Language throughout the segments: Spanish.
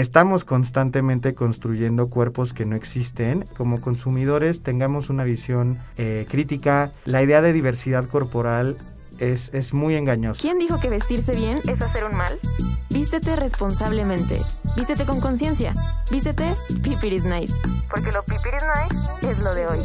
estamos constantemente construyendo cuerpos que no existen. Como consumidores tengamos una visión eh, crítica. La idea de diversidad corporal es, es muy engañosa. ¿Quién dijo que vestirse bien es hacer un mal? Vístete responsablemente. Vístete con conciencia. Vístete is Nice. Porque lo Pipiris Nice es lo de hoy.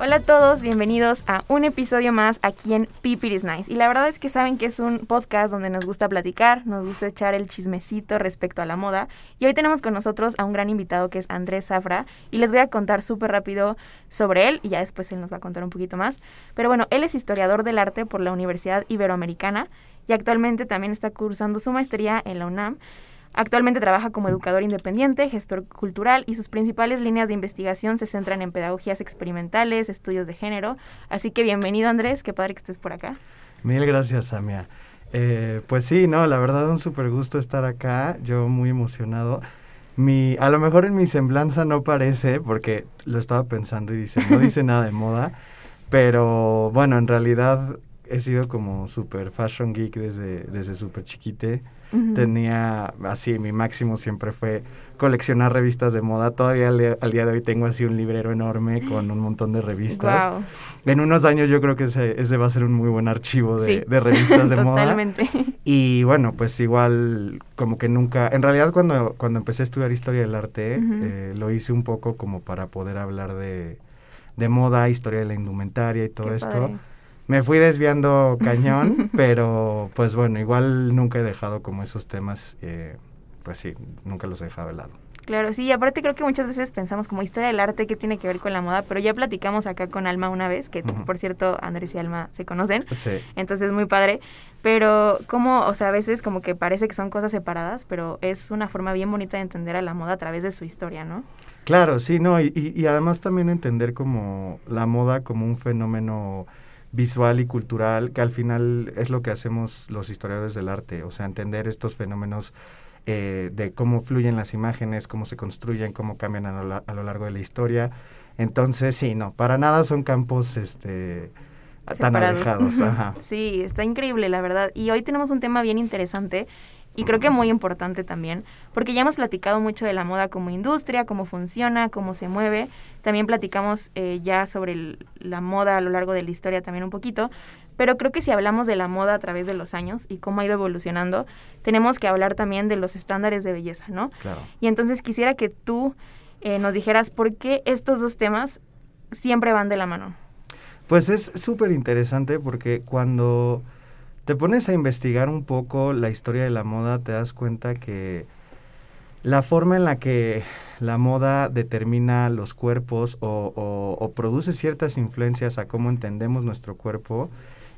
Hola a todos, bienvenidos a un episodio más aquí en Is Nice. Y la verdad es que saben que es un podcast donde nos gusta platicar, nos gusta echar el chismecito respecto a la moda. Y hoy tenemos con nosotros a un gran invitado que es Andrés Zafra. Y les voy a contar súper rápido sobre él y ya después él nos va a contar un poquito más. Pero bueno, él es historiador del arte por la Universidad Iberoamericana y actualmente también está cursando su maestría en la UNAM. Actualmente trabaja como educador independiente, gestor cultural y sus principales líneas de investigación se centran en pedagogías experimentales, estudios de género. Así que bienvenido Andrés, qué padre que estés por acá. Mil gracias, Samia. Eh, pues sí, no, la verdad un súper gusto estar acá, yo muy emocionado. Mi, a lo mejor en mi semblanza no parece, porque lo estaba pensando y dice, no dice nada de moda, pero bueno, en realidad he sido como super fashion geek desde, desde súper chiquite. Tenía, así, mi máximo siempre fue coleccionar revistas de moda. Todavía al, día de hoy tengo así un librero enorme con un montón de revistas. Wow. En unos años yo creo que ese, va a ser un muy buen archivo de, revistas de moda. Totalmente. Y bueno, pues igual como que nunca, en realidad cuando, cuando empecé a estudiar historia del arte, eh, lo hice un poco como para poder hablar de, moda, historia de la indumentaria y todo esto me fui desviando cañón, pero pues bueno, igual nunca he dejado como esos temas, eh, pues sí, nunca los he dejado de lado. Claro, sí, aparte creo que muchas veces pensamos como historia del arte ¿qué tiene que ver con la moda, pero ya platicamos acá con Alma una vez, que por cierto Andrés y Alma se conocen, sí. entonces muy padre, pero como, o sea, a veces como que parece que son cosas separadas, pero es una forma bien bonita de entender a la moda a través de su historia, ¿no? Claro, sí, no, y, y, y además también entender como la moda como un fenómeno visual y cultural, que al final es lo que hacemos los historiadores del arte, o sea, entender estos fenómenos eh, de cómo fluyen las imágenes, cómo se construyen, cómo cambian a lo, largo de la historia. Entonces, sí, no, para nada son campos este, tan alejados. Sí, está increíble, la verdad. Y hoy tenemos un tema bien interesante y creo que muy importante también, porque ya hemos platicado mucho de la moda como industria, cómo funciona, cómo se mueve, también platicamos eh, ya sobre la moda a lo largo de la historia también un poquito, pero creo que si hablamos de la moda a través de los años y cómo ha ido evolucionando, tenemos que hablar también de los estándares de belleza, ¿no? Claro. Y entonces quisiera que tú eh, nos dijeras por qué estos dos temas siempre van de la mano. Pues es súper interesante porque cuando te pones a investigar un poco la historia de la moda, te das cuenta que la forma en la que la moda determina los cuerpos o, produce ciertas influencias a cómo entendemos nuestro cuerpo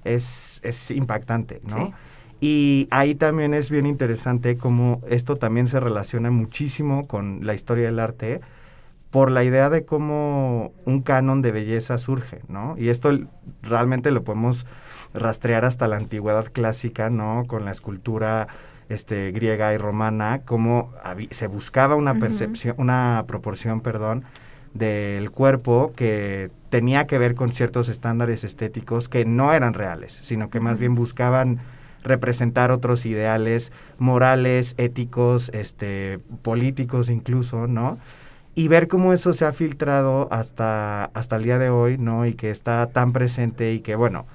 es, es impactante, ¿no? Y ahí también es bien interesante cómo esto también se relaciona muchísimo con la historia del arte por la idea de cómo un canon de belleza surge, ¿no? Y esto realmente lo podemos rastrear hasta la antigüedad clásica, ¿no? Con la escultura este, griega y romana, cómo se buscaba una percepción, una proporción, perdón, del cuerpo que tenía que ver con ciertos estándares estéticos que no eran reales, sino que más bien buscaban representar otros ideales morales, éticos, este, políticos incluso, ¿no? Y ver cómo eso se ha filtrado hasta, hasta el día de hoy, ¿no? Y que está tan presente y que, bueno,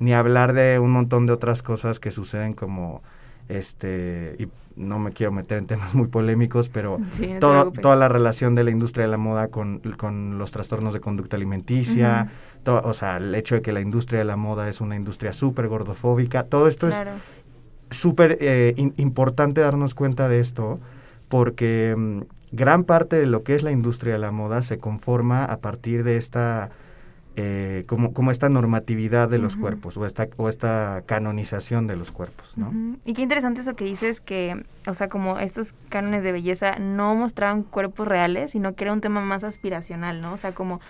ni hablar de un montón de otras cosas que suceden como este y no me quiero meter en temas muy polémicos, pero toda la relación de la industria de la moda con, con los trastornos de conducta alimenticia, o sea, el hecho de que la industria de la moda es una industria súper gordofóbica, todo esto es súper eh, importante darnos cuenta de esto, porque mm, gran parte de lo que es la industria de la moda se conforma a partir de esta eh, como, como esta normatividad de los cuerpos o esta, o esta canonización de los cuerpos, ¿no? Y qué interesante eso que dices que, o sea, como estos cánones de belleza no mostraban cuerpos reales, sino que era un tema más aspiracional, ¿no? O sea, como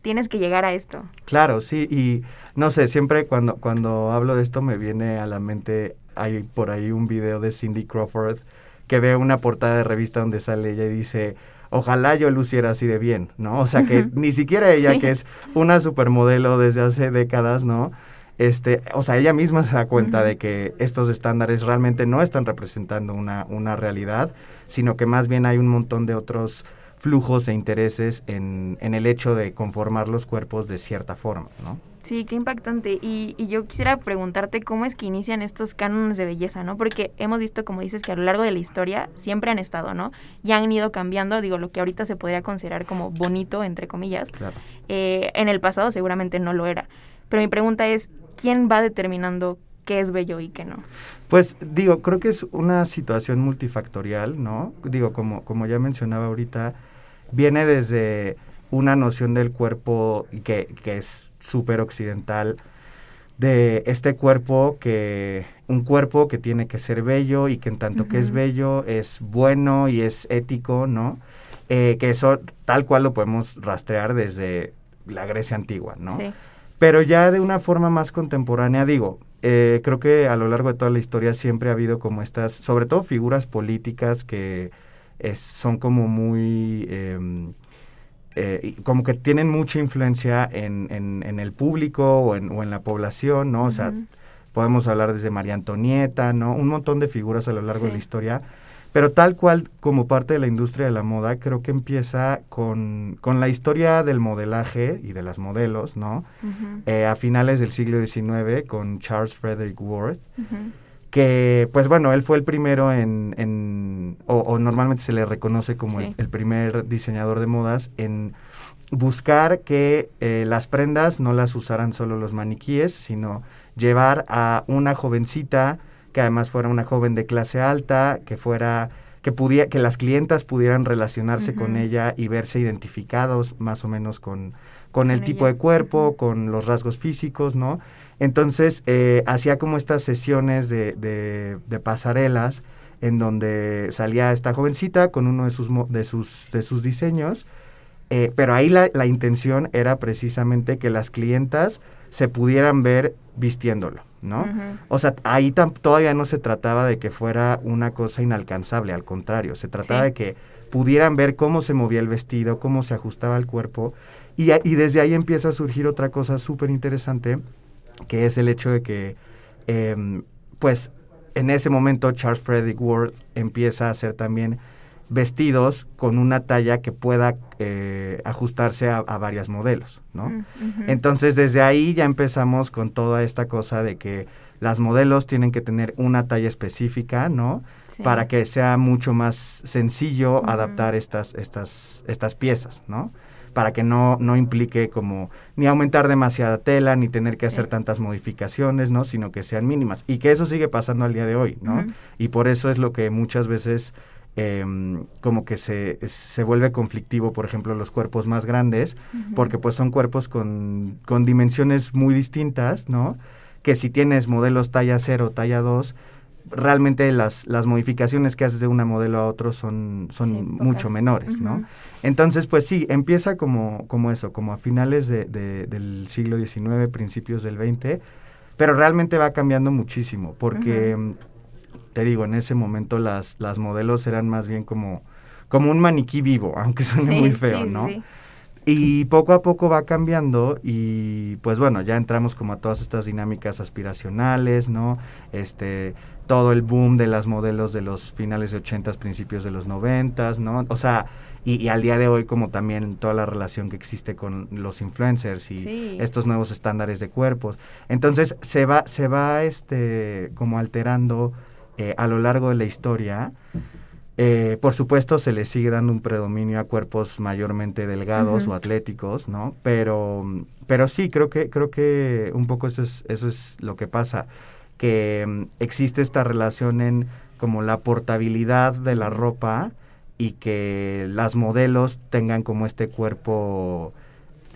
tienes que llegar a esto. Claro, sí, y no sé, siempre cuando, cuando hablo de esto me viene a la mente, hay por ahí un video de Cindy Crawford que ve una portada de revista donde sale ella y dice, ojalá yo luciera así de bien, ¿no? O sea, que ni siquiera ella, que es una supermodelo desde hace décadas, ¿no? Este, o sea, ella misma se da cuenta de que estos estándares realmente no están representando una, una realidad, sino que más bien hay un montón de otros flujos e intereses en, el hecho de conformar los cuerpos de cierta forma, ¿no? Sí, qué impactante. Y, yo quisiera preguntarte cómo es que inician estos cánones de belleza, ¿no? Porque hemos visto, como dices, que a lo largo de la historia siempre han estado, ¿no? Y han ido cambiando, digo, lo que ahorita se podría considerar como bonito, entre comillas. Eh, en el pasado seguramente no lo era. Pero mi pregunta es, ¿quién va determinando qué es bello y qué no? Pues digo, creo que es una situación multifactorial, ¿no? Digo, como ya mencionaba ahorita, viene desde una noción del cuerpo que, es súper occidental, de este cuerpo que, un cuerpo que tiene que ser bello y que en tanto que es bello es bueno y es ético, ¿no? Eh, que eso tal cual lo podemos rastrear desde la Grecia antigua, ¿no? Sí. Pero ya de una forma más contemporánea, digo, eh, creo que a lo largo de toda la historia siempre ha habido como estas, sobre todo figuras políticas que son como muy... Em, eh, como que tienen mucha influencia en, el público o en, la población, ¿no? O sea, podemos hablar desde María Antonieta, ¿no? Un montón de figuras a lo largo de la historia. Pero tal cual como parte de la industria de la moda, creo que empieza con, la historia del modelaje y de las modelos, ¿no? Eh, a finales del siglo XIX con Charles Frederick Worth que pues bueno, él fue el primero en, en o, normalmente se le reconoce como el, primer diseñador de modas en buscar que eh, las prendas no las usaran solo los maniquíes, sino llevar a una jovencita que además fuera una joven de clase alta, que fuera que pudiera que las clientas pudieran relacionarse con ella y verse identificados más o menos con, el tipo de cuerpo, con los rasgos físicos, ¿no? Entonces, eh, hacía como estas sesiones de, pasarelas en donde salía esta jovencita con uno de sus, de sus, de sus diseños, eh, pero ahí la, la intención era precisamente que las clientas se pudieran ver vistiéndolo. ¿no? O sea, ahí todavía no se trataba de que fuera una cosa inalcanzable, al contrario, se trataba de que pudieran ver cómo se movía el vestido, cómo se ajustaba el cuerpo, y, y desde ahí empieza a surgir otra cosa súper interesante, que es el hecho de que, em, pues, en ese momento Charles Frederick Ward empieza a hacer también vestidos con una talla que pueda eh, ajustarse a, varios modelos, ¿no? Mm, Entonces, desde ahí ya empezamos con toda esta cosa de que las modelos tienen que tener una talla específica, ¿no? Para que sea mucho más sencillo adaptar estas, estas, estas piezas, ¿no? para que no, implique como ni aumentar demasiada tela, ni tener que hacer tantas modificaciones, ¿no? Sino que sean mínimas. Y que eso sigue pasando al día de hoy, ¿no? Y por eso es lo que muchas veces em, como que se, se, vuelve conflictivo, por ejemplo, los cuerpos más grandes, porque pues son cuerpos con, con dimensiones muy distintas, ¿no? Que si tienes modelos talla 0, talla 2, realmente las, modificaciones que haces de una modelo a otro son, son mucho menores, ¿no? Entonces, pues sí, empieza como, como eso, como a finales del siglo XIX, principios del XX, pero realmente va cambiando muchísimo, porque, mm, te digo, en ese momento las, las modelos eran más bien como, como un maniquí vivo, aunque suene muy feo, ¿no? Y poco a poco va cambiando y pues bueno, ya entramos como a todas estas dinámicas aspiracionales, ¿no? Este, todo el boom de las modelos de los finales de 80, principios de los 90, ¿no? O sea, y, al día de hoy como también toda la relación que existe con los influencers y estos nuevos estándares de cuerpos. Entonces se va, se va este, como alterando eh, a lo largo de la historia. Eh, por supuesto se le sigue dando un predominio a cuerpos mayormente delgados o atléticos, ¿no? Pero, pero sí, creo que, creo que un poco eso es, eso es lo que pasa que mm, existe esta relación en como la portabilidad de la ropa y que las modelos tengan como este cuerpo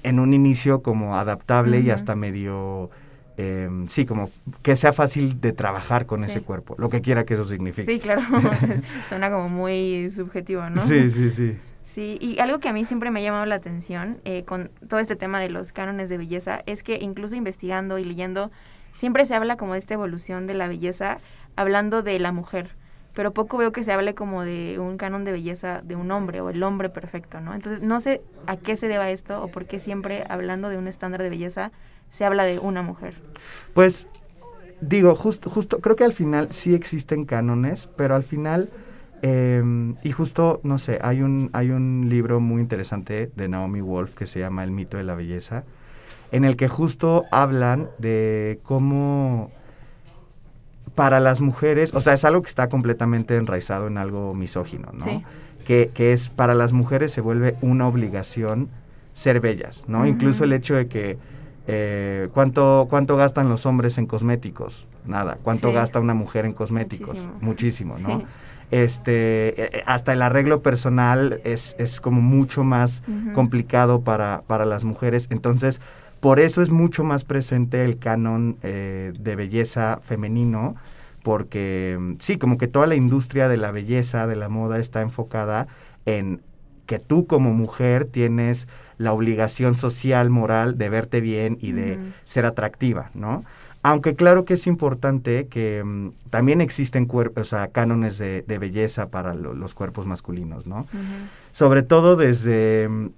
en un inicio como adaptable y hasta medio, em, sí, como que sea fácil de trabajar con ese cuerpo, lo que quiera que eso signifique. Sí, claro, suena como muy subjetivo, ¿no? Sí, sí, sí. Sí, y algo que a mí siempre me ha llamado la atención eh, con todo este tema de los cánones de belleza es que incluso investigando y leyendo siempre se habla como de esta evolución de la belleza, hablando de la mujer, pero poco veo que se hable como de un canon de belleza de un hombre o el hombre perfecto, ¿no? Entonces no sé a qué se deba esto o por qué siempre hablando de un estándar de belleza se habla de una mujer. Pues digo, justo, justo, creo que al final sí existen cánones, pero al final... Em, y justo, no sé, hay un, hay un libro muy interesante de Naomi Wolf que se llama El mito de la belleza, en el que justo hablan de cómo para las mujeres, o sea, es algo que está completamente enraizado en algo misógino, ¿no? Que, es para las mujeres se vuelve una obligación ser bellas, ¿no? Incluso el hecho de que eh, ¿cuánto, ¿cuánto gastan los hombres en cosméticos? Nada. ¿Cuánto gasta una mujer en cosméticos? Muchísimo, ¿no? Este, eh, eh, hasta el arreglo personal es, como mucho más complicado para, para las mujeres. Entonces, por eso es mucho más presente el canon eh, de belleza femenino, porque mm, sí, como que toda la industria de la belleza, de la moda, está enfocada en que tú como mujer tienes la obligación social, moral de verte bien y de ser atractiva, ¿no? Aunque claro que es importante que mm, también existen cánones de, belleza para los cuerpos masculinos, ¿no? Sobre todo desde mm,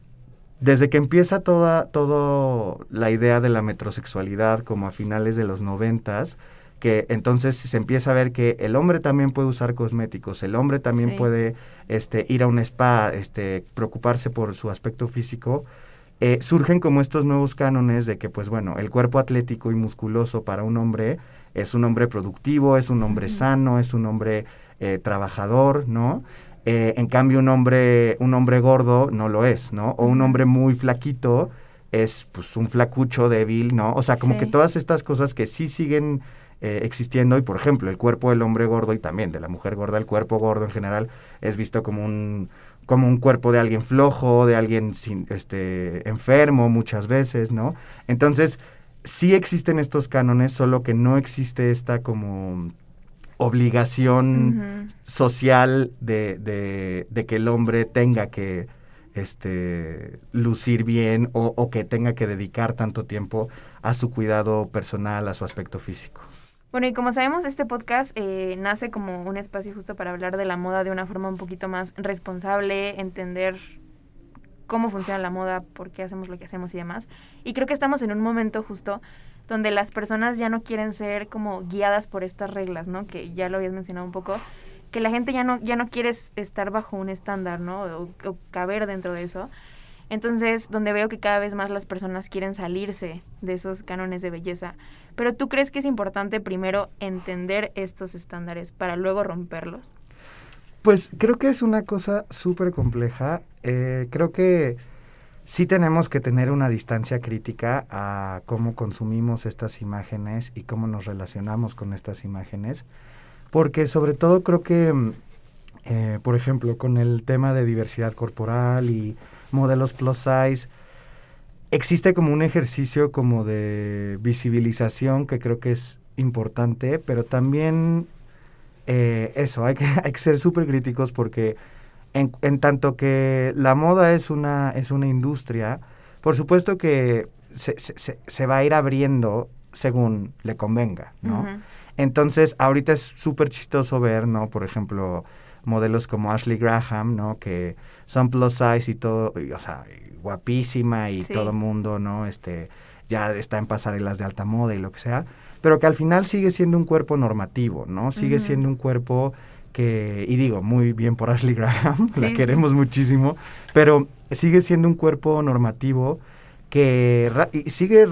desde que empieza toda, toda la idea de la metrosexualidad, como a finales de los noventas, que entonces se empieza a ver que el hombre también puede usar cosméticos, el hombre también puede este, ir a un spa, este, preocuparse por su aspecto físico, eh, surgen como estos nuevos cánones de que, pues bueno, el cuerpo atlético y musculoso para un hombre es un hombre productivo, es un hombre sano, es un hombre eh, trabajador, ¿no? Eh, en cambio, un hombre, un hombre gordo no lo es, ¿no? O un hombre muy flaquito es pues un flacucho débil, ¿no? O sea, como que todas estas cosas que sí siguen eh, existiendo y por ejemplo el cuerpo del hombre gordo y también de la mujer gorda, el cuerpo gordo en general es visto como un como un cuerpo de alguien flojo, de alguien sin, este, enfermo muchas veces, ¿no? Entonces, sí existen estos cánones, solo que no existe esta como obligación social de, de, que el hombre tenga que este, lucir bien o, que tenga que dedicar tanto tiempo a su cuidado personal, a su aspecto físico. Bueno, y como sabemos, este podcast eh, nace como un espacio justo para hablar de la moda de una forma un poquito más responsable, entender cómo funciona la moda, por qué hacemos lo que hacemos y demás. Y creo que estamos en un momento justo donde las personas ya no quieren ser como guiadas por estas reglas, ¿no? Que ya lo habías mencionado un poco, que la gente ya no, ya no quiere estar bajo un estándar, ¿no? o caber dentro de eso. Entonces, donde veo que cada vez más las personas quieren salirse de esos cánones de belleza. Pero tú crees que es importante primero entender estos estándares para luego romperlos? Pues creo que es una cosa súper compleja. Eh, creo que sí tenemos que tener una distancia crítica a cómo consumimos estas imágenes y cómo nos relacionamos con estas imágenes, porque sobre todo creo que, mm, eh, por ejemplo, con el tema de diversidad corporal y modelos plus size, existe como un ejercicio como de visibilización que creo que es importante, pero también eh, eso, hay que, ser súper críticos porque en, tanto que la moda es una, es una industria, por supuesto que se, va a ir abriendo según le convenga, ¿no? Entonces, ahorita es súper chistoso ver, ¿no? Por ejemplo, modelos como Ashley Graham, ¿no? Que son plus size y todo, o sea, guapísima y todo todo mundo, ¿no? Este, ya está en pasarelas de alta moda y lo que sea pero que al final sigue siendo un cuerpo normativo, ¿no? Sigue siendo un cuerpo que, y digo, muy bien por Ashley Graham, la queremos muchísimo, pero sigue siendo un cuerpo normativo que sigue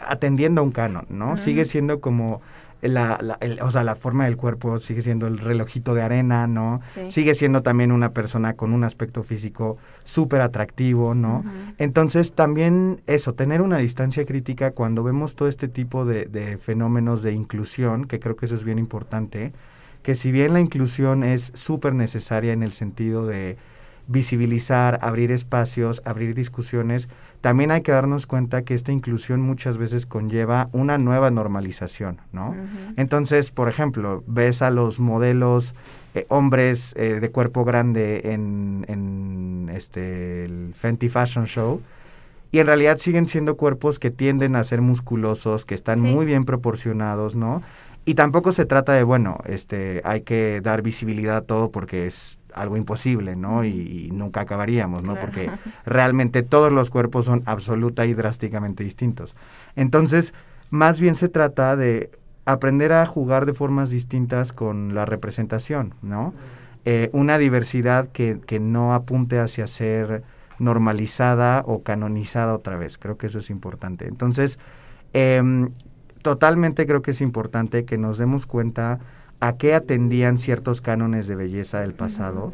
atendiendo a un canon, ¿no? Sigue siendo como la, o sea, la forma del cuerpo sigue siendo el relojito de arena, ¿no? Sigue siendo también una persona con un aspecto físico súper atractivo, ¿no? Entonces también eso, tener una distancia crítica cuando vemos todo este tipo de, de fenómenos de inclusión, que creo que eso es bien importante, que si bien la inclusión es súper necesaria en el sentido de visibilizar, abrir espacios, abrir discusiones, también hay que darnos cuenta que esta inclusión muchas veces conlleva una nueva normalización, ¿no? Entonces, por ejemplo, ves a los modelos eh, hombres eh, de cuerpo grande en, este, el Fenty Fashion Show, y en realidad siguen siendo cuerpos que tienden a ser musculosos, que están muy bien proporcionados, ¿no? Y tampoco se trata de, bueno, este, hay que dar visibilidad a todo porque es algo imposible, ¿no? Y, nunca acabaríamos, ¿no? Porque realmente todos los cuerpos son absoluta y drásticamente distintos. Entonces, más bien se trata de aprender a jugar de formas distintas con la representación, ¿no? Eh, una diversidad que, no apunte hacia ser normalizada o canonizada otra vez. Creo que eso es importante. Entonces, em, totalmente creo que es importante que nos demos cuenta a qué atendían ciertos cánones de belleza del pasado.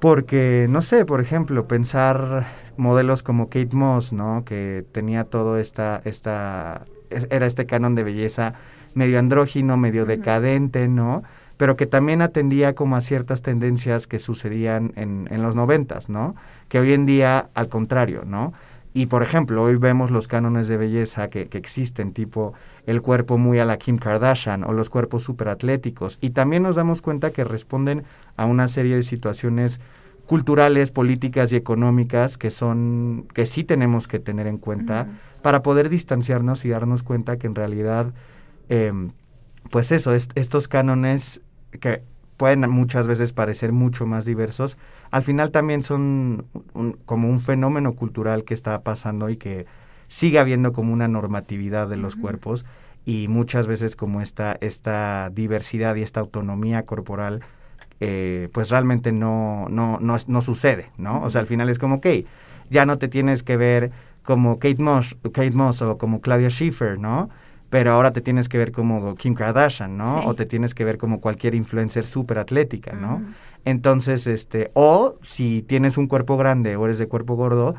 Porque, no sé, por ejemplo, pensar modelos como Kate Moss, ¿no? Que tenía todo esta, esta, era este canon de belleza medio andrógino, medio decadente, ¿no? Pero que también atendía como a ciertas tendencias que sucedían en, en los noventas, ¿no? Que hoy en día, al contrario, ¿no? Y por ejemplo, hoy vemos los cánones de belleza que, existen, tipo el cuerpo muy a la Kim Kardashian o los cuerpos superatléticos. Y también nos damos cuenta que responden a una serie de situaciones culturales, políticas y económicas que son que sí tenemos que tener en cuenta para poder distanciarnos y darnos cuenta que en realidad, em, pues eso, estos cánones que pueden muchas veces parecer mucho más diversos, al final también son como un fenómeno cultural que está pasando y que sigue habiendo como una normatividad de los cuerpos y muchas veces como esta, esta diversidad y esta autonomía corporal eh, pues realmente no, no, no, sucede, ¿no? O sea, al final es como, ok, ya no te tienes que ver como Kate Moss, Kate Moss o como Claudia Schiffer, ¿no? Pero ahora te tienes que ver como Kim Kardashian, ¿no? O te tienes que ver como cualquier influencer súper atlética, ¿no? Entonces, este, o si tienes un cuerpo grande o eres de cuerpo gordo,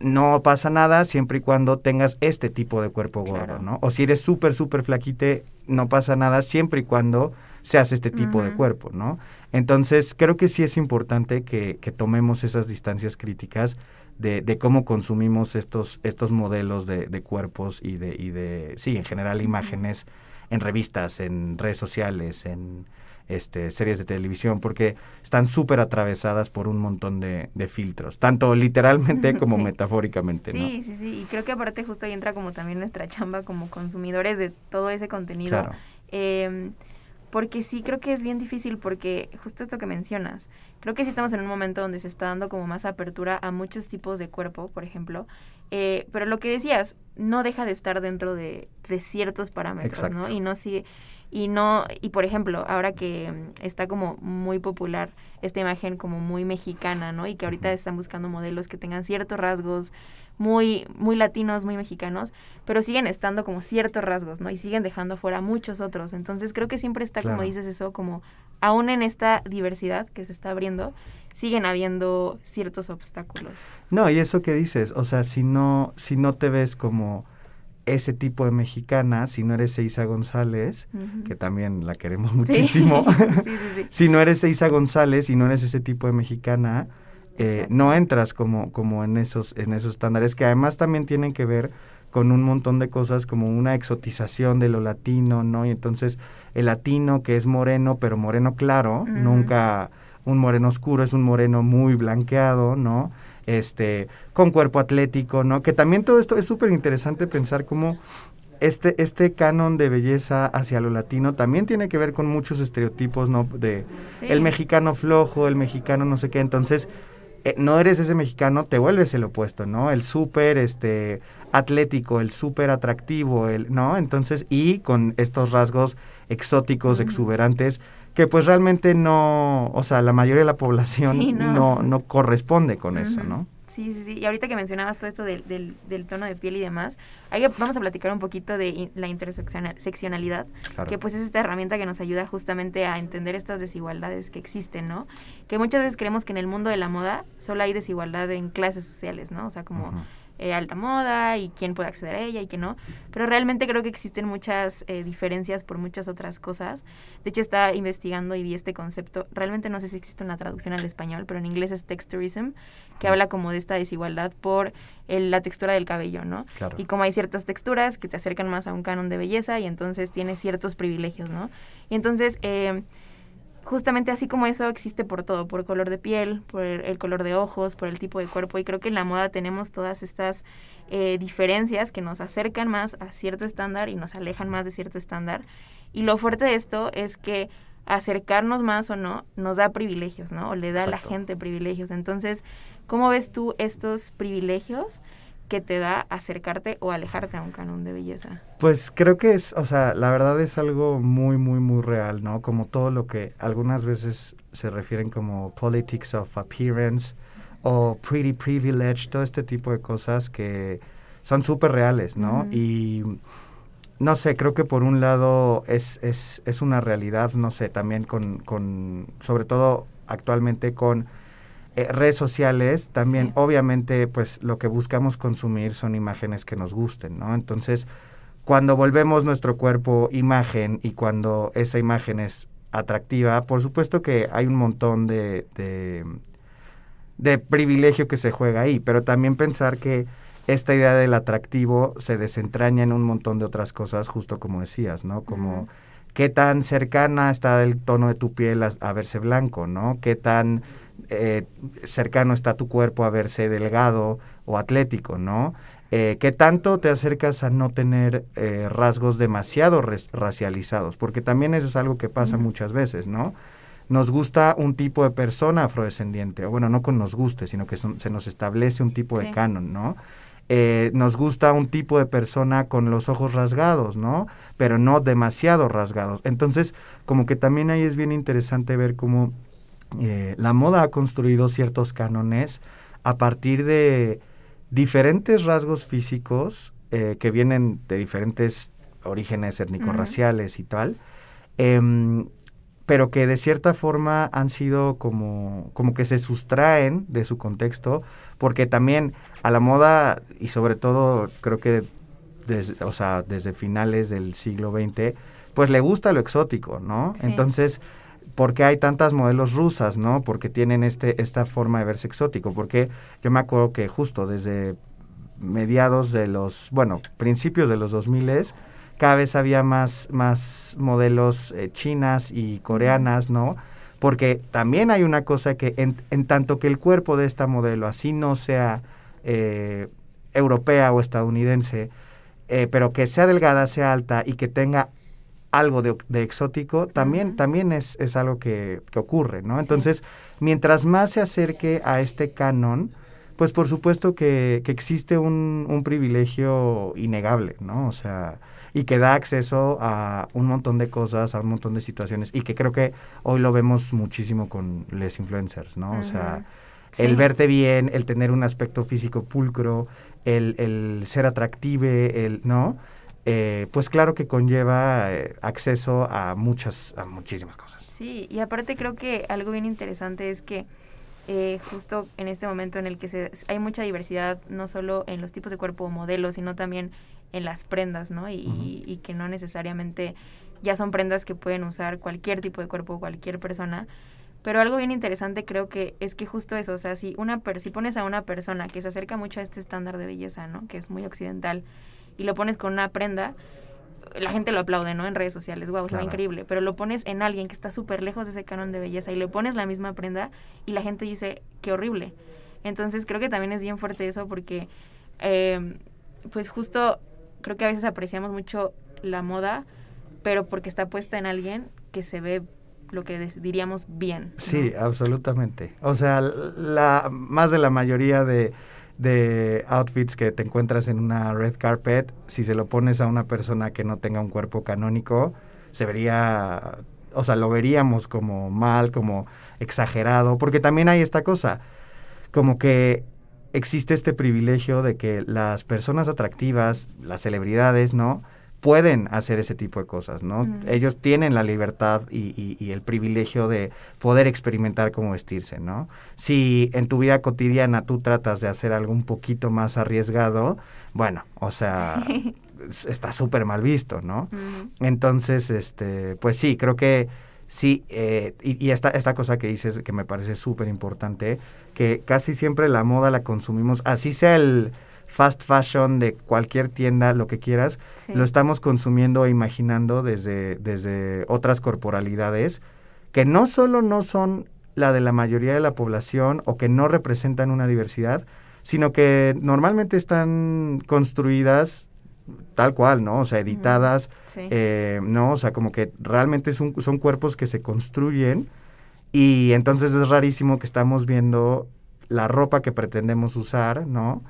no pasa nada siempre y cuando tengas este tipo de cuerpo gordo, ¿no? O si eres súper, súper flaquite, no pasa nada siempre y cuando seas este tipo de cuerpo, ¿no? Entonces, creo que sí es importante que, que tomemos esas distancias críticas de, cómo consumimos estos, estos modelos de, cuerpos y de, y de, sí, en general, imágenes en revistas, en redes sociales, en este, series de televisión, porque están súper atravesadas por un montón de, filtros, tanto literalmente como metafóricamente. ¿no? sí, sí, y creo que aparte justo ahí entra como también nuestra chamba como consumidores de todo ese contenido. Em, porque sí creo que es bien difícil porque justo esto que mencionas, creo que sí estamos en un momento donde se está dando como más apertura a muchos tipos de cuerpo, por ejemplo, eh, pero lo que decías, no deja de estar dentro de, ciertos parámetros, ¿no? Y no sigue... Y no, y por ejemplo, ahora que mm, está como muy popular esta imagen como muy mexicana, ¿no? Y que ahorita están buscando modelos que tengan ciertos rasgos muy, muy latinos, muy mexicanos, pero siguen estando como ciertos rasgos, ¿no? Y siguen dejando fuera muchos otros. Entonces creo que siempre está, como dices eso, como aún en esta diversidad que se está abriendo, siguen habiendo ciertos obstáculos. No, y eso que dices, o sea, si no, si no te ves como ese tipo de mexicana, si no eres Eiza González, que también la queremos muchísimo, si no eres Eiza González y no eres ese tipo de mexicana, eh, no entras como, como en, esos, en esos estándares, que además también tienen que ver con un montón de cosas como una exotización de lo latino, ¿no? Y entonces el latino que es moreno, pero moreno claro, nunca un moreno oscuro, es un moreno muy blanqueado, ¿no? este, con cuerpo atlético, ¿no? Que también todo esto es súper interesante pensar cómo este, este canon de belleza hacia lo latino también tiene que ver con muchos estereotipos, ¿no? De el mexicano flojo, el mexicano no sé qué. Entonces, eh, no eres ese mexicano, te vuelves el opuesto, ¿no? El súper este, atlético, el súper atractivo, el, ¿no? Entonces, y con estos rasgos exóticos, exuberantes que pues realmente no, o sea, la mayoría de la población no. no. corresponde con eso, ¿no? Sí, sí, sí. Y ahorita que mencionabas todo esto del, del, tono de piel y demás, vamos a platicar un poquito de la interseccionalidad, que pues es esta herramienta que nos ayuda justamente a entender estas desigualdades que existen, ¿no? Que muchas veces creemos que en el mundo de la moda solo hay desigualdad en clases sociales, ¿no? O sea, como... Eh, alta moda y quién puede acceder a ella y quién no. Pero realmente creo que existen muchas eh, diferencias por muchas otras cosas. De hecho, está investigando y vi este concepto. Realmente no sé si existe una traducción al español, pero en inglés es texturism, que mm. habla como de esta desigualdad por la textura del cabello, ¿no? Y como hay ciertas texturas que te acercan más a un canon de belleza y entonces tiene ciertos privilegios, ¿no? Y entonces... Eh, justamente así como eso existe por todo, por color de piel, por el color de ojos, por el tipo de cuerpo. Y creo que en la moda tenemos todas estas eh, diferencias que nos acercan más a cierto estándar y nos alejan más de cierto estándar. Y lo fuerte de esto es que acercarnos más o no nos da privilegios, ¿no? O le da a la gente privilegios. Entonces, ¿cómo ves tú estos privilegios? que te da acercarte o alejarte a un canon de belleza? Pues creo que es, o sea, la verdad es algo muy, muy, muy real, ¿no? Como todo lo que algunas veces se refieren como politics of appearance o pretty privilege, todo este tipo de cosas que son súper reales, ¿no? Y no sé, creo que por un lado es, es, es una realidad, no sé, también con, con, sobre todo actualmente con eh, redes sociales también, obviamente, pues lo que buscamos consumir son imágenes que nos gusten, ¿no? Entonces, cuando volvemos nuestro cuerpo imagen y cuando esa imagen es atractiva, por supuesto que hay un montón de, de, privilegio que se juega ahí, pero también pensar que esta idea del atractivo se desentraña en un montón de otras cosas, justo como decías, ¿no? Como qué tan cercana está el tono de tu piel a verse blanco, ¿no? Qué tan eh, cercano está tu cuerpo a verse delgado o atlético, ¿no? Eh, ¿Qué tanto te acercas a no tener eh, rasgos demasiado racializados? Porque también eso es algo que pasa muchas veces, ¿no? Nos gusta un tipo de persona afrodescendiente, o bueno, no con nos guste, sino que se nos establece un tipo de canon, ¿no? nos gusta un tipo de persona con los ojos rasgados, ¿no? Pero no demasiado rasgados. Entonces, como que también ahí es bien interesante ver cómo eh, la moda ha construido ciertos cánones a partir de diferentes rasgos físicos eh, que vienen de diferentes orígenes étnico-raciales y tal, em, pero que de cierta forma han sido como, como que se sustraen de su contexto, porque también a la moda, y sobre todo creo que o sea, desde finales del siglo XX, pues le gusta lo exótico, ¿no? Entonces, porque hay tantas modelos rusas, ¿no? Porque tienen este, esta forma de verse exótico. Porque yo me acuerdo que justo desde mediados de los, bueno, principios de los 2000 cada vez había más, más modelos eh, chinas y coreanas, ¿no? Porque también hay una cosa que en, tanto que el cuerpo de esta modelo así no sea eh, europea o estadounidense, eh, pero que sea delgada, sea alta y que tenga algo de, exótico, también, también es, algo que, ocurre, ¿no? Entonces, mientras más se acerque a este canon, pues por supuesto que, que existe un, un, privilegio innegable, ¿no? O sea, y que da acceso a un montón de cosas, a un montón de situaciones, y que creo que hoy lo vemos muchísimo con les influencers, ¿no? O sea, el verte bien, el tener un aspecto físico pulcro, el, el ser atractive, el, ¿no? Eh, pues claro que conlleva eh, acceso a muchas, a muchísimas cosas. Sí, y aparte creo que algo bien interesante es que eh, justo en este momento en el que hay mucha diversidad, no solo en los tipos de cuerpo o modelos, sino también en las prendas, ¿no? Y, que no necesariamente ya son prendas que pueden usar cualquier tipo de cuerpo, o cualquier persona. Pero algo bien interesante creo que es que justo eso, o sea, si, una si pones a una persona que se acerca mucho a este estándar de belleza, ¿no? Que es muy occidental, y lo pones con una prenda, la gente lo aplaude, ¿no? En redes sociales, wow, es increíble. Pero lo pones en alguien que está súper lejos de ese canon de belleza y le pones la misma prenda y la gente dice, qué horrible. Entonces creo que también es bien fuerte eso porque, em, pues justo, creo que a veces apreciamos mucho la moda, pero porque está puesta en alguien que se ve lo que diríamos bien. Sí, absolutamente. O sea, la, más de la mayoría de de outfits que te encuentras en una red carpet, si se lo pones a una persona que no tenga un cuerpo canónico, se vería, o sea, lo veríamos como mal, como exagerado, porque también hay esta cosa, como que existe este privilegio de que las personas atractivas, las celebridades, ¿no? pueden hacer ese tipo de cosas, ¿no? Ellos tienen la libertad y, el privilegio de poder experimentar cómo vestirse, ¿no? Si en tu vida cotidiana tú tratas de hacer algo un poquito más arriesgado, bueno, o sea, está súper mal visto, ¿no? Entonces, este, pues sí, creo que sí, eh, y, y, esta, esta cosa que dices que me parece súper importante, que casi siempre la moda la consumimos, así sea el fast fashion, de cualquier tienda, lo que quieras, lo estamos consumiendo e imaginando desde, desde otras corporalidades que no solo no son la de la mayoría de la población o que no representan una diversidad, sino que normalmente están construidas tal cual, ¿no? O sea, editadas, eh, ¿no? O sea, como que realmente son, son cuerpos que se construyen y entonces es rarísimo que estamos viendo la ropa que pretendemos usar, ¿no?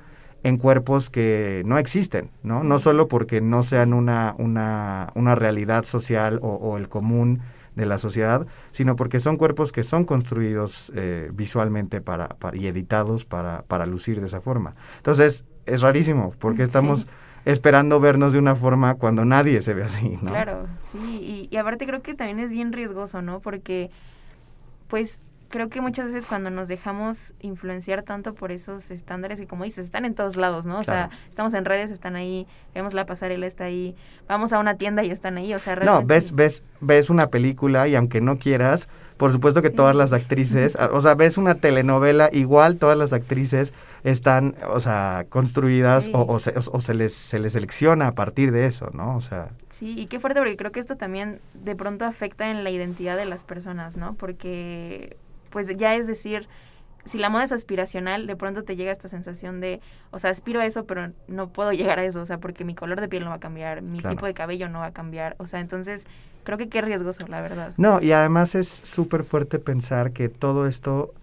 en cuerpos que no existen, ¿no? No solo porque no sean una, una, una realidad social o, el común de la sociedad, sino porque son cuerpos que son construidos eh, visualmente para, y editados para, para lucir de esa forma. Entonces, es rarísimo, porque estamos... esperando vernos de una forma cuando nadie se ve así, ¿no? Claro, sí, y, y, aparte creo que también es bien riesgoso, ¿no? Porque, pues, creo que muchas veces cuando nos dejamos influenciar tanto por esos estándares y como dices, están en todos lados, ¿no? O sea, estamos en redes, están ahí, vemos la pasarela, está ahí, vamos a una tienda y están ahí, o sea, realmente... No, ves, ves, ves una película y aunque no quieras, por supuesto que todas las actrices, o sea, ves una telenovela, igual todas las actrices están, o sea, construidas o, se, se, les, se les selecciona a partir de eso, ¿no? O sea... Sí, y qué fuerte, porque creo que esto también de pronto afecta en la identidad de las personas, ¿no? Porque pues ya es decir, si la moda es aspiracional, de pronto te llega esta sensación de, o sea, aspiro a eso, pero no puedo llegar a eso, o sea, porque mi color de piel no va a cambiar, mi tipo de cabello no va a cambiar, o sea, entonces creo que qué riesgoso, la verdad. No, y además es súper fuerte pensar que todo esto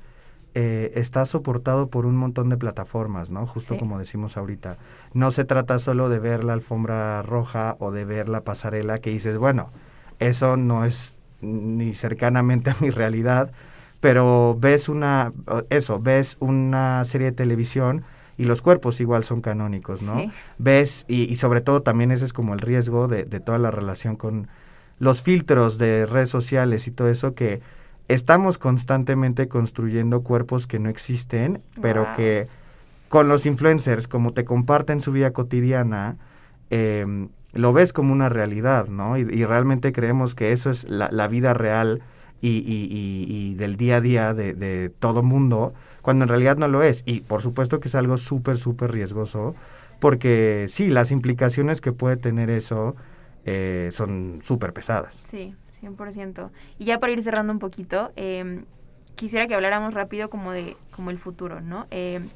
eh, está soportado por un montón de plataformas, ¿no? Justo como decimos ahorita. No se trata solo de ver la alfombra roja o de ver la pasarela que dices, bueno, eso no es ni cercanamente a mi realidad pero ves una, eso, ves una serie de televisión y los cuerpos igual son canónicos, ¿no? Ves, y, sobre todo también ese es como el riesgo de, de toda la relación con los filtros de redes sociales y todo eso que estamos constantemente construyendo cuerpos que no existen, pero que con los influencers, como te comparten su vida cotidiana, em, lo ves como una realidad, ¿no? Y, realmente creemos que eso es la vida real y, y, y, del día a día de, de, todo mundo, cuando en realidad no lo es. Y por supuesto que es algo súper, súper riesgoso, porque sí, las implicaciones que puede tener eso eh, son súper pesadas. Sí, 100%. Y ya para ir cerrando un poquito, em, quisiera que habláramos rápido como de como el futuro, ¿no? Em,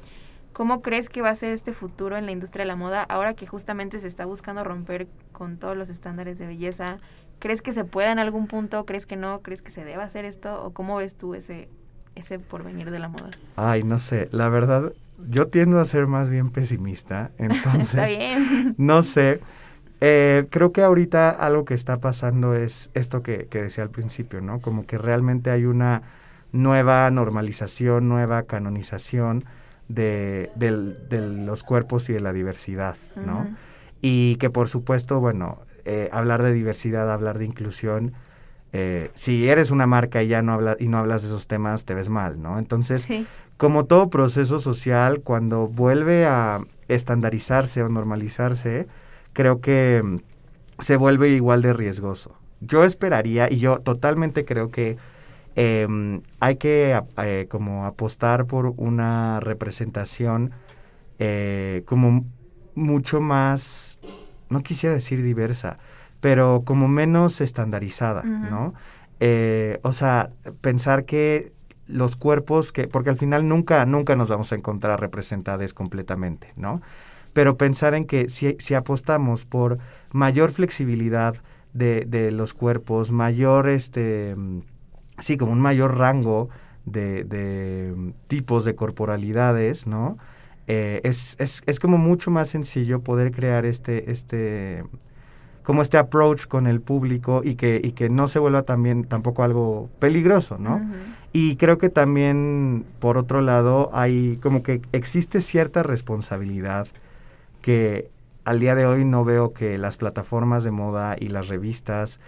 ¿Cómo crees que va a ser este futuro en la industria de la moda ahora que justamente se está buscando romper con todos los estándares de belleza? ¿Crees que se pueda en algún punto? ¿Crees que no? ¿Crees que se deba hacer esto? ¿O cómo ves tú ese, ese porvenir de la moda? Ay, no sé. La verdad, yo tiendo a ser más bien pesimista. Entonces, está bien. no sé. Eh, creo que ahorita algo que está pasando es esto que, que, decía al principio, ¿no? Como que realmente hay una nueva normalización, nueva canonización de, de los cuerpos y de la diversidad, ¿no? Y que por supuesto, bueno, eh, hablar de diversidad, hablar de inclusión, eh, si eres una marca y ya no habla, y no hablas de esos temas, te ves mal, ¿no? Entonces, como todo proceso social, cuando vuelve a estandarizarse o normalizarse, creo que mm, se vuelve igual de riesgoso. Yo esperaría, y yo totalmente creo que Em, hay que eh, como apostar por una representación eh, como mucho más, no quisiera decir diversa, pero como menos estandarizada, ¿no? Eh, o sea, pensar que los cuerpos que, porque al final nunca, nunca nos vamos a encontrar representados completamente, ¿no? Pero pensar en que si, apostamos por mayor flexibilidad de, de los cuerpos, mayor este sí, como un mayor rango de, mm, tipos de corporalidades, ¿no? Eh, es, es, como mucho más sencillo poder crear este, este, como este approach con el público y que, y que no se vuelva también tampoco algo peligroso, ¿no? Y creo que también, por otro lado, hay como que existe cierta responsabilidad que al día de hoy no veo que las plataformas de moda y las revistas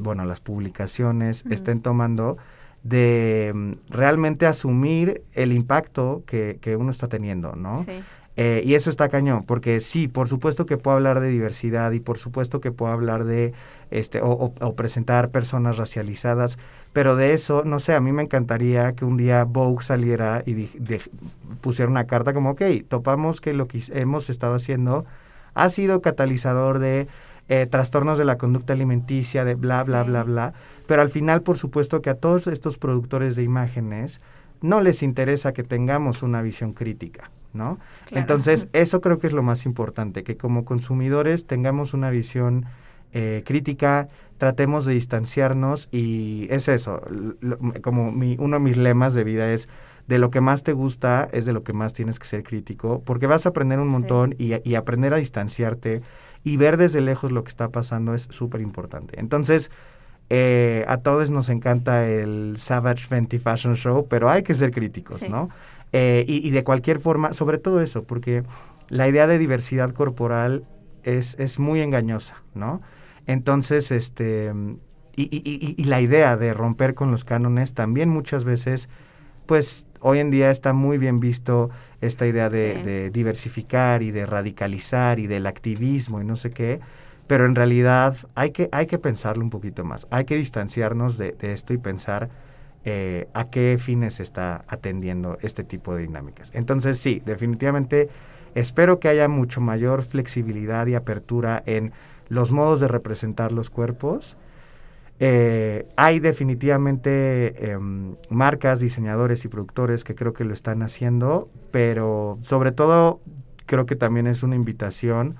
bueno, las publicaciones, estén tomando de mm, realmente asumir el impacto que, uno está teniendo, ¿no? Eh, y eso está cañón, porque sí, por supuesto que puedo hablar de diversidad y por supuesto que puedo hablar de, este, o, presentar personas racializadas, pero de eso, no sé, a mí me encantaría que un día Vogue saliera y pusiera una carta como, ok, topamos que lo que hemos estado haciendo ha sido catalizador de eh, trastornos de la conducta alimenticia, de bla, bla, bla, bla. Pero al final, por supuesto que a todos estos productores de imágenes no les interesa que tengamos una visión crítica, ¿no? Entonces, eso creo que es lo más importante, que como consumidores tengamos una visión eh, crítica, tratemos de distanciarnos y es eso, como mi, uno de mis lemas de vida es de lo que más te gusta es de lo que más tienes que ser crítico, porque vas a aprender un montón y, aprender a distanciarte y ver desde lejos lo que está pasando es súper importante. Entonces, eh, a todos nos encanta el Savage Fenty Fashion Show, pero hay que ser críticos, ¿no? Eh, y, de cualquier forma, sobre todo eso, porque la idea de diversidad corporal es, es muy engañosa, ¿no? Entonces, este, y, y, la idea de romper con los cánones también muchas veces, pues hoy en día está muy bien visto esta idea de, diversificar y de radicalizar y del activismo y no sé qué, pero en realidad hay que, hay que pensarlo un poquito más, hay que distanciarnos de, esto y pensar eh, a qué fines está atendiendo este tipo de dinámicas. Entonces sí, definitivamente espero que haya mucho mayor flexibilidad y apertura en los modos de representar los cuerpos eh, hay definitivamente em, marcas, diseñadores y productores que creo que lo están haciendo, pero sobre todo creo que también es una invitación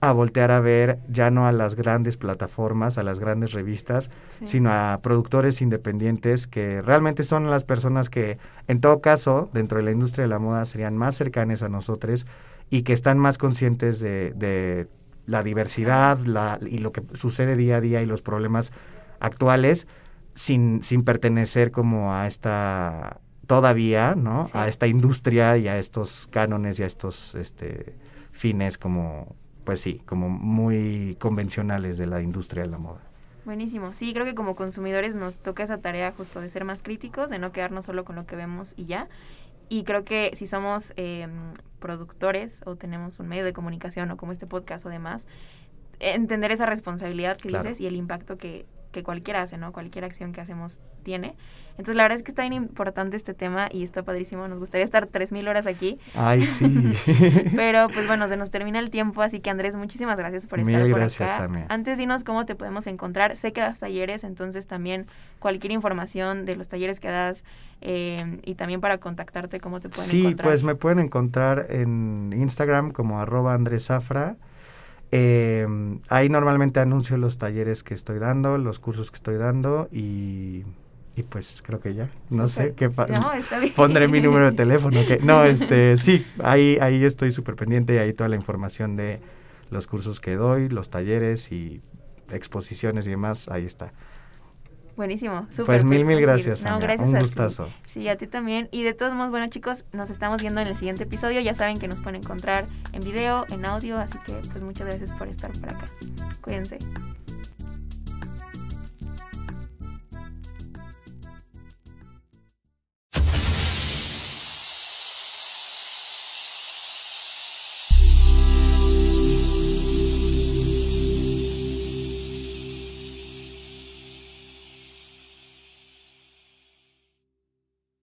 a voltear a ver ya no a las grandes plataformas, a las grandes revistas, sino a productores independientes que realmente son las personas que en todo caso dentro de la industria de la moda serían más cercanas a nosotros y que están más conscientes de, la diversidad y lo que sucede día a día y los problemas actuales sin, sin pertenecer como a esta todavía, ¿no? A esta industria y a estos cánones y a estos este, fines como, pues sí, como muy convencionales de la industria de la moda. Buenísimo. Sí, creo que como consumidores nos toca esa tarea justo de ser más críticos, de no quedarnos solo con lo que vemos y ya. Y creo que si somos em, productores o tenemos un medio de comunicación o como este podcast o demás, entender esa responsabilidad que dices y el impacto que que cualquiera hace, ¿no? Cualquier acción que hacemos tiene. Entonces, la verdad es que está bien importante este tema y está padrísimo. Nos gustaría estar 3.000 horas aquí. Ay, sí. Pero, pues bueno, se nos termina el tiempo, así que Andrés, muchísimas gracias por estar por gracias, Samia. Antes, dinos cómo te podemos encontrar. Sé que das talleres, entonces también cualquier información de los talleres que das em, y también para contactarte, cómo te pueden encontrar. Sí, pues me pueden encontrar en Instagram como arroba Andrés Em, ahí normalmente anuncio los talleres que estoy dando, los cursos que estoy dando y, y pues creo que ya. No sé qué no, pondré mi número de teléfono. Que, no, este, sí, ahí, ahí estoy súper pendiente y ahí toda la información de los cursos que doy, los talleres y exposiciones y demás, ahí está. Buenísimo, pues súper. Pues mil, mil gracias. No, Un gustazo. Sí, a ti también. Y de todos modos, bueno chicos, nos estamos viendo en el siguiente episodio. Ya saben que nos pueden encontrar en video, en audio, así que pues muchas gracias por estar por acá. Cuídense.